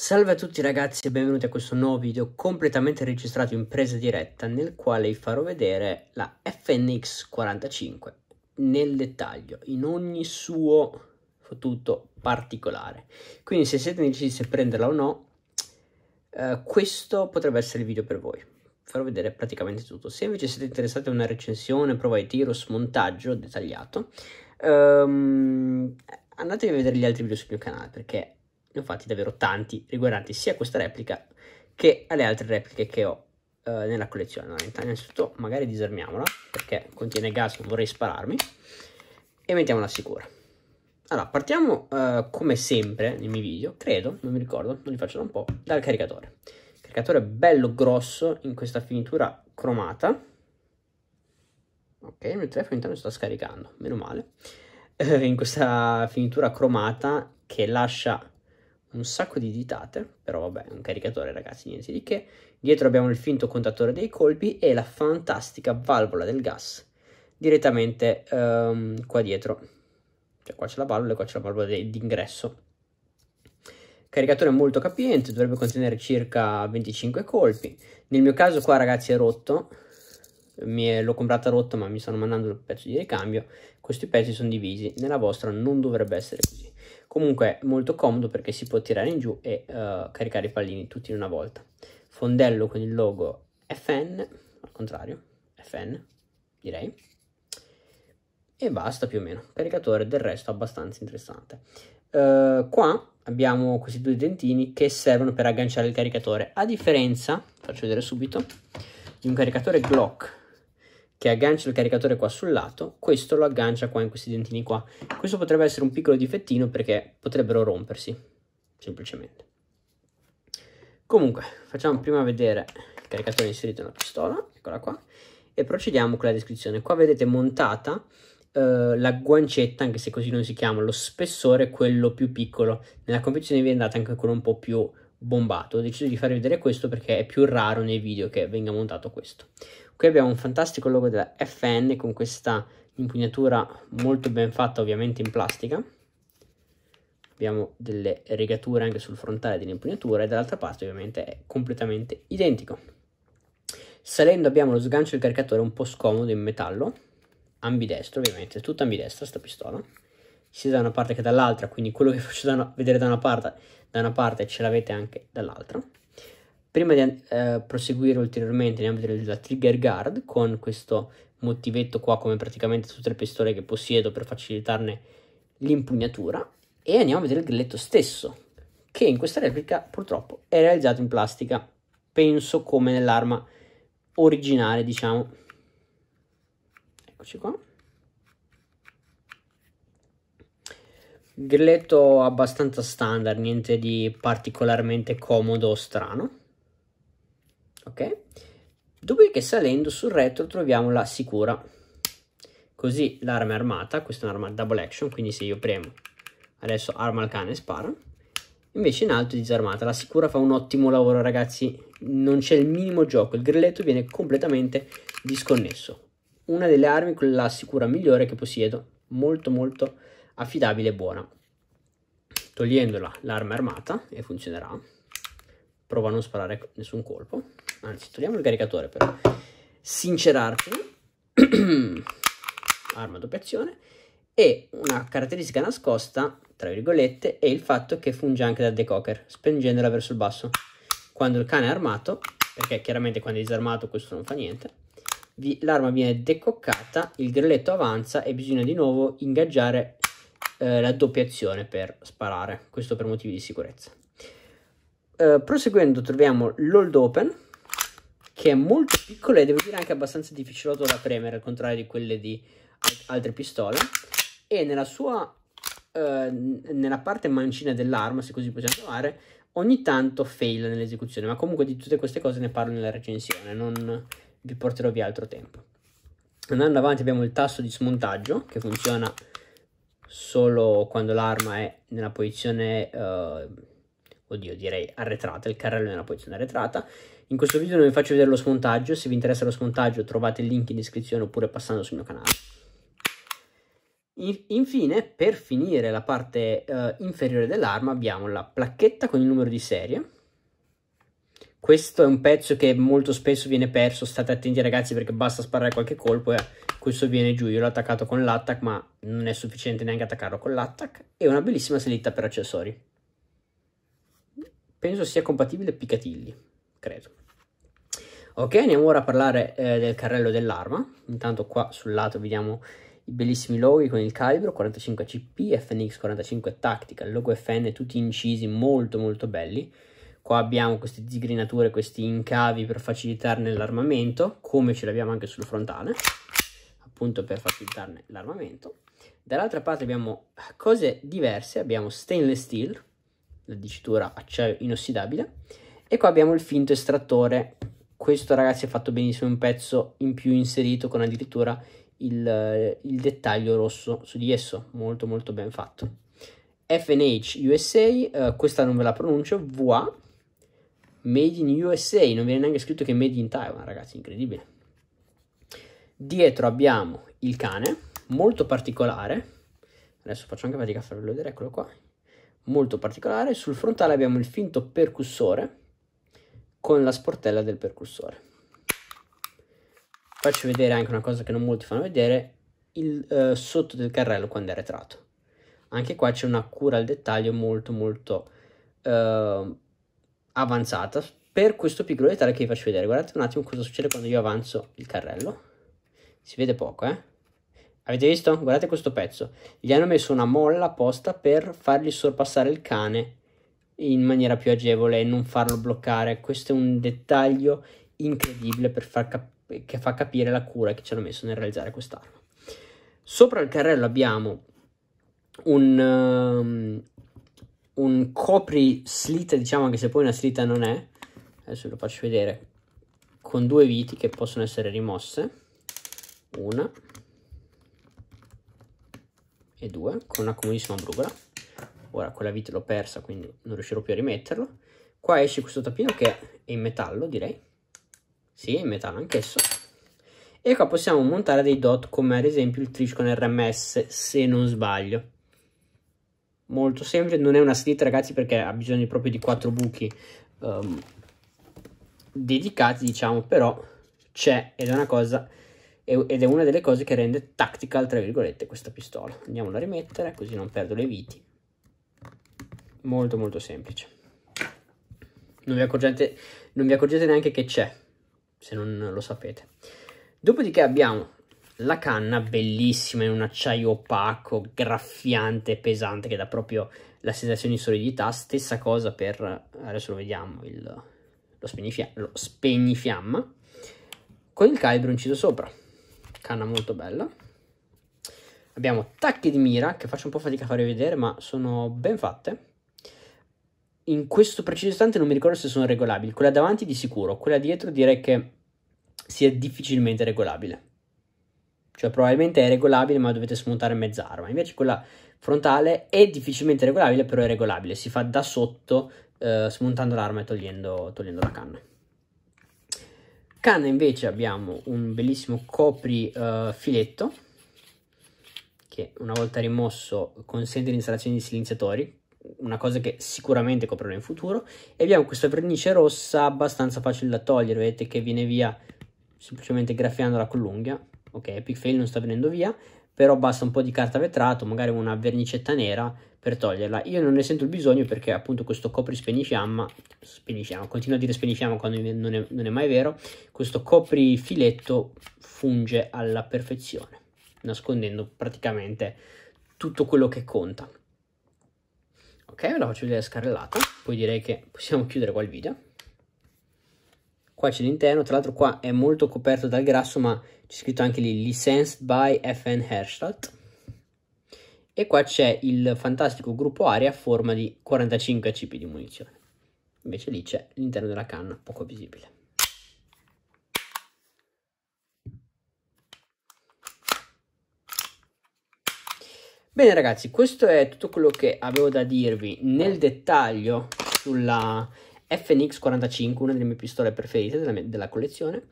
Salve a tutti ragazzi e benvenuti a questo nuovo video completamente registrato in presa diretta nel quale vi farò vedere la FNX 45 nel dettaglio, in ogni suo fottuto particolare. Quindi se siete decisi se prenderla o no, eh, questo potrebbe essere il video per voi. Farò vedere praticamente tutto. Se invece siete interessati a una recensione, prova di tiro, smontaggio dettagliato, ehm, andatevi a vedere gli altri video sul mio canale perché ne ho fatti davvero tanti riguardanti sia questa replica che alle altre repliche che ho eh, nella collezione. Allora, innanzitutto magari disarmiamola perché contiene gas, non vorrei spararmi e mettiamola sicura. Allora, partiamo eh, come sempre nei miei video, credo, non mi ricordo, non li faccio da un po', dal caricatore. Il caricatore è bello grosso in questa finitura cromata. Ok, il mio telefono intanto sta scaricando, meno male. Eh, in questa finitura cromata che lascia un sacco di ditate, però vabbè, un caricatore ragazzi, niente di che. Dietro abbiamo il finto contatore dei colpi e la fantastica valvola del gas direttamente um, qua dietro. Cioè qua c'è la valvola e qua c'è la valvola d'ingresso. Caricatore molto capiente, dovrebbe contenere circa 25 colpi. Nel mio caso qua ragazzi è rotto, l'ho comprata rotto ma mi stanno mandando il pezzo di ricambio. Questi pezzi sono divisi, nella vostra non dovrebbe essere così. Comunque molto comodo perché si può tirare in giù e uh, caricare i pallini tutti in una volta. Fondello con il logo FN, al contrario, FN direi. E basta più o meno. Caricatore del resto abbastanza interessante. Uh, qua abbiamo questi due dentini che servono per agganciare il caricatore. A differenza, faccio vedere subito, di un caricatore Glock che aggancia il caricatore qua sul lato, questo lo aggancia qua in questi dentini qua. Questo potrebbe essere un piccolo difettino perché potrebbero rompersi, semplicemente. Comunque, facciamo prima vedere il caricatore inserito nella pistola, eccola qua, e procediamo con la descrizione. Qua vedete montata eh, la guancetta, anche se così non si chiama, lo spessore, quello più piccolo. Nella confezione vi è andata anche quello un po' più bombato. Ho deciso di farvi vedere questo perché è più raro nei video che venga montato questo. Qui abbiamo un fantastico logo della FN con questa impugnatura molto ben fatta ovviamente in plastica. Abbiamo delle rigature anche sul frontale dell'impugnatura e dall'altra parte ovviamente è completamente identico. Salendo abbiamo lo sgancio del caricatore un po' scomodo in metallo, ambidestro ovviamente, tutta ambidestra sta pistola, sia da una parte che dall'altra, quindi quello che faccio da una, vedere da una parte, da una parte ce l'avete anche dall'altra. Prima di eh, proseguire ulteriormente andiamo a vedere la trigger guard con questo motivetto qua come praticamente tutte le pistole che possiedo per facilitarne l'impugnatura e andiamo a vedere il grilletto stesso che in questa replica purtroppo è realizzato in plastica penso come nell'arma originale diciamo eccoci qua grilletto abbastanza standard niente di particolarmente comodo o strano ok? Dopodiché salendo sul retro troviamo la sicura, così l'arma è armata, questa è un'arma double action, quindi se io premo adesso arma al cane e spara, invece in alto è disarmata, la sicura fa un ottimo lavoro ragazzi, non c'è il minimo gioco, il grilletto viene completamente disconnesso, una delle armi con la sicura migliore che possiedo, molto molto affidabile e buona. Togliendola l'arma armata e funzionerà, prova a non sparare nessun colpo anzi togliamo il caricatore però sincerarci arma doppiazione e una caratteristica nascosta tra virgolette è il fatto che funge anche da decocker spingendola verso il basso quando il cane è armato perché chiaramente quando è disarmato questo non fa niente l'arma viene decoccata il grilletto avanza e bisogna di nuovo ingaggiare eh, la doppia azione per sparare questo per motivi di sicurezza eh, proseguendo troviamo l'old open che è molto piccolo e devo dire anche abbastanza difficilotto da premere, al contrario di quelle di altre pistole. E nella sua, eh, nella parte mancina dell'arma, se così possiamo chiamare, ogni tanto fail nell'esecuzione, ma comunque di tutte queste cose ne parlo nella recensione, non vi porterò via altro tempo. Andando avanti abbiamo il tasto di smontaggio che funziona solo quando l'arma è nella posizione... Eh, oddio direi arretrata, il carrello è una posizione arretrata. In questo video non vi faccio vedere lo smontaggio, se vi interessa lo smontaggio trovate il link in descrizione oppure passando sul mio canale. Infine, per finire la parte eh, inferiore dell'arma abbiamo la placchetta con il numero di serie. Questo è un pezzo che molto spesso viene perso, state attenti ragazzi perché basta sparare qualche colpo e questo viene giù. Io l'ho attaccato con l'attack ma non è sufficiente neanche attaccarlo con l'attack. E una bellissima salita per accessori penso sia compatibile Picatilli, credo. Ok, andiamo ora a parlare eh, del carrello dell'arma. Intanto qua sul lato vediamo i bellissimi loghi con il calibro 45 CP, FNX 45 Tactical, logo FN, tutti incisi molto molto belli. Qua abbiamo queste digrinature, questi incavi per facilitarne l'armamento, come ce l'abbiamo anche sul frontale, appunto per facilitarne l'armamento. Dall'altra parte abbiamo cose diverse, abbiamo stainless steel, la dicitura acciaio inossidabile. E qua abbiamo il finto estrattore. Questo ragazzi è fatto benissimo, un pezzo in più inserito con addirittura il, il dettaglio rosso su di esso, molto molto ben fatto. FNH USA, eh, questa non ve la pronuncio, VA, Made in USA, non viene neanche scritto che Made in Taiwan, ragazzi, incredibile. Dietro abbiamo il cane, molto particolare, adesso faccio anche fatica a farvelo vedere, eccolo qua, molto particolare. Sul frontale abbiamo il finto percussore con la sportella del percussore. Faccio vedere anche una cosa che non molti fanno vedere, il eh, sotto del carrello quando è retratto. Anche qua c'è una cura al dettaglio molto molto eh, avanzata per questo piccolo dettaglio che vi faccio vedere. Guardate un attimo cosa succede quando io avanzo il carrello. Si vede poco, eh? Avete visto? Guardate questo pezzo. Gli hanno messo una molla apposta per fargli sorpassare il cane in maniera più agevole e non farlo bloccare. Questo è un dettaglio incredibile per far cap- che fa capire la cura che ci hanno messo nel realizzare quest'arma. Sopra il carrello abbiamo un, um, un copri slit, diciamo anche se poi una slitta non è, adesso ve lo faccio vedere, con due viti che possono essere rimosse, una e 2 con una comodissima brugola. Ora quella vite l'ho persa, quindi non riuscirò più a rimetterlo. Qua esce questo tappino che è in metallo, direi. Sì, è in metallo anch'esso. E qua possiamo montare dei dot come ad esempio il Triscon RMS, se non sbaglio. Molto semplice, non è una slit ragazzi perché ha bisogno proprio di quattro buchi um, dedicati, diciamo, però c'è ed è una cosa ed è una delle cose che rende tactical, tra virgolette, questa pistola. Andiamola a rimettere, così non perdo le viti. Molto molto semplice. Non vi accorgete, non vi accorgete neanche che c'è, se non lo sapete. Dopodiché abbiamo la canna, bellissima, in un acciaio opaco, graffiante, pesante, che dà proprio la sensazione di solidità. Stessa cosa per, adesso lo vediamo, il, lo, spegnifiamma, lo spegnifiamma, con il calibro inciso sopra canna molto bella. Abbiamo tacchi di mira, che faccio un po' fatica a farvi vedere, ma sono ben fatte. In questo preciso istante non mi ricordo se sono regolabili. Quella davanti di sicuro, quella dietro direi che sia difficilmente regolabile. Cioè probabilmente è regolabile ma dovete smontare mezz'arma. Invece quella frontale è difficilmente regolabile, però è regolabile. Si fa da sotto eh, smontando l'arma e togliendo, togliendo la canna canna invece abbiamo un bellissimo copri uh, filetto che una volta rimosso consente l'installazione di silenziatori una cosa che sicuramente coprirò in futuro e abbiamo questa vernice rossa abbastanza facile da togliere vedete che viene via semplicemente graffiandola con l'unghia ok Epic Fail non sta venendo via però basta un po' di carta vetrato magari una vernicetta nera per toglierla. Io non ne sento il bisogno perché appunto questo copri spegnifiamma, spegnifiamma, continuo a dire spegnifiamma quando non è, non è mai vero, questo copri filetto funge alla perfezione, nascondendo praticamente tutto quello che conta. Ok, ve la faccio vedere scarrellata, poi direi che possiamo chiudere qua il video. Qua c'è l'interno, tra l'altro qua è molto coperto dal grasso, ma c'è scritto anche lì Licensed by FN Herstatt e qua c'è il fantastico gruppo aria a forma di 45 cp di munizione. Invece lì c'è l'interno della canna, poco visibile. Bene ragazzi, questo è tutto quello che avevo da dirvi nel dettaglio sulla FNX 45, una delle mie pistole preferite della, mia, della collezione.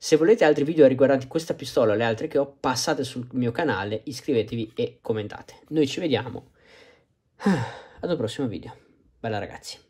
Se volete altri video riguardanti questa pistola o le altre che ho, passate sul mio canale, iscrivetevi e commentate. Noi ci vediamo ah, ad un prossimo video. Bella ragazzi!